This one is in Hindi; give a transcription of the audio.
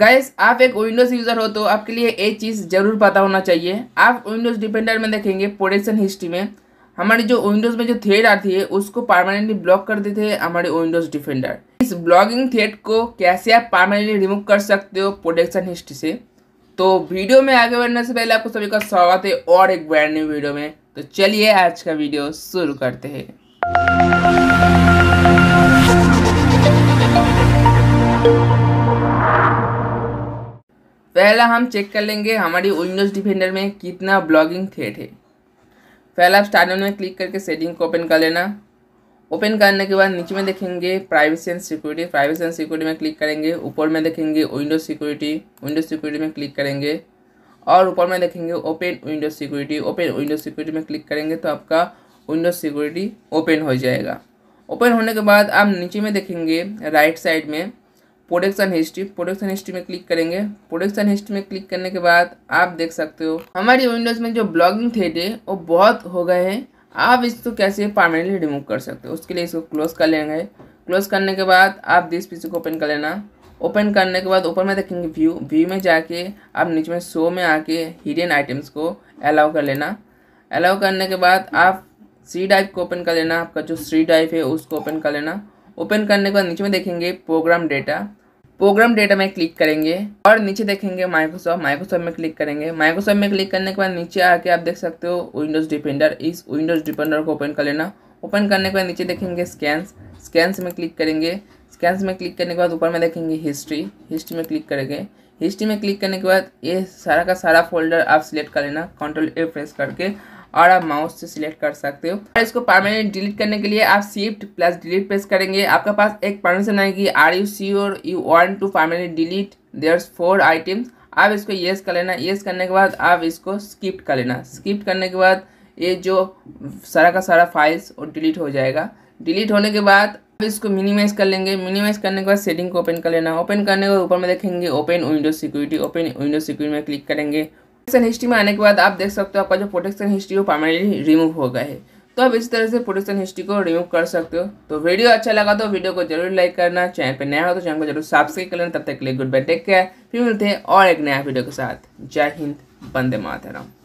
गाइस आप एक विंडोज़ यूज़र हो तो आपके लिए एक चीज़ ज़रूर पता होना चाहिए आप विंडोज़ डिपेंडर में देखेंगे प्रोडक्शन हिस्ट्री में हमारी जो विंडोज़ में जो थ्रेड आती है उसको परमानेंटली ब्लॉक कर देते हैं हमारे विंडोज़ डिफेंडर इस ब्लॉगिंग थ्रेड को कैसे आप परमानेंटली रिमूव कर सकते हो प्रोडक्शन हिस्ट्री से तो वीडियो में आगे बढ़ने से पहले आपको सभी का स्वागत है और एक ब्रांड न्यू वीडियो में तो चलिए आज का वीडियो शुरू करते हैं पहला हम चेक कर लेंगे हमारी विंडोज़ डिफेंडर में कितना ब्लॉगिंग थ्रेट है पहला आप स्टार्ट में क्लिक करके सेटिंग को ओपन कर लेना ओपन करने के बाद नीचे में देखेंगे privacy and security privacy and security में क्लिक करेंगे ऊपर में देखेंगे विंडोज सिक्योरिटी विंडोज सिक्योरिटी में क्लिक करेंगे और ऊपर में देखेंगे open Windows security open Windows security में क्लिक करेंगे तो आपका विंडोज सिक्योरिटी ओपन हो जाएगा ओपन होने के बाद आप नीचे में देखेंगे राइट साइड में प्रोडक्शन हिस्ट्री प्रोडक्शन हिस्ट्री में क्लिक करेंगे प्रोडक्शन हिस्ट्री में क्लिक करने के बाद आप देख सकते हो हमारी विंडोज़ में जो ब्लॉगिंग थे थे वो बहुत हो गए हैं आप इसको कैसे परमानेंटली रिमूव कर सकते हो उसके लिए इसको क्लोज कर लेंगे क्लोज करने के बाद आप दिस पीसी को ओपन कर लेना ओपन करने के बाद ऊपर में देखेंगे व्यू व्यू में जाके आप नीचे में शो में आके हिडन आइटम्स को अलाउ कर लेना अलाउ करने के बाद आप सी ड्राइव को ओपन कर लेना आपका जो सी ड्राइव है उसको ओपन कर लेना ओपन करने के बाद नीचे में देखेंगे प्रोग्राम डेटा प्रोग्राम डेटा में क्लिक करेंगे और नीचे देखेंगे माइक्रोसॉफ्ट माइक्रोसॉफ्ट में क्लिक करेंगे माइक्रोसॉफ्ट में क्लिक करने के बाद नीचे आके आप देख सकते हो विंडोज डिपेंडर इस विंडोज डिपेंडर को ओपन कर लेना ओपन करने के बाद नीचे देखेंगे स्कैंस स्कैंस में क्लिक करेंगे स्कैंस में क्लिक करने के बाद ऊपर में देखेंगे हिस्ट्री हिस्ट्री में क्लिक करेंगे हिस्ट्री में क्लिक करने के बाद ये सारा का सारा फोल्डर आप सिलेक्ट कर लेना कंट्रोल ए प्रेस करके और आप माउस से सिलेक्ट कर सकते हो और इसको परमानेंट डिलीट करने के लिए आप शिफ्ट प्लस डिलीट प्रेस करेंगे आपके पास एक परमिशन आएगी are you sure you want to permanent delete their four items आप इसको येस कर लेना येस करने के बाद आप इसको स्किप्ट कर लेना स्किप्ट करने के बाद ये जो सारा का सारा फाइल्स और डिलीट हो जाएगा डिलीट होने के बाद आप इसको मिनिमाइज कर लेंगे मिनिमाइज करने के बाद सेटिंग को ओपन कर लेना ओपन करने के बाद ऊपर में देखेंगे open window security open window security में क्लिक करेंगे प्रोटेक्शन हिस्ट्री में आने के बाद आप देख सकते हो आपका जो प्रोटेक्शन हिस्ट्री वो परमानेंटली रिमूव हो गया है तो आप इस तरह से प्रोटेक्शन हिस्ट्री को रिमूव कर सकते हो तो वीडियो अच्छा लगा तो वीडियो को जरूर लाइक करना चैनल पर नया हो तो चैनल को जरूर सब्सक्राइब करना तब तक के लिए गुड बाय टेक केयर फिर मिलते हैं और एक नया वीडियो के साथ जय हिंद बंदे मातरम